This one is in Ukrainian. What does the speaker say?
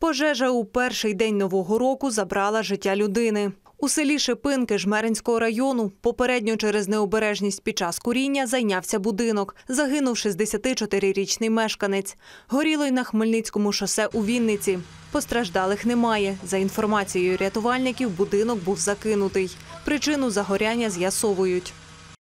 Пожежа у перший день нового року забрала життя людини. У селі Шипинки Жмеринського району попередньо через необережність під час куріння зайнявся будинок. Загинув 64-річний мешканець. Горіло й на Хмельницькому шосе у Вінниці. Постраждалих немає. За інформацією рятувальників, будинок був закинутий. Причину загоряння з'ясовують.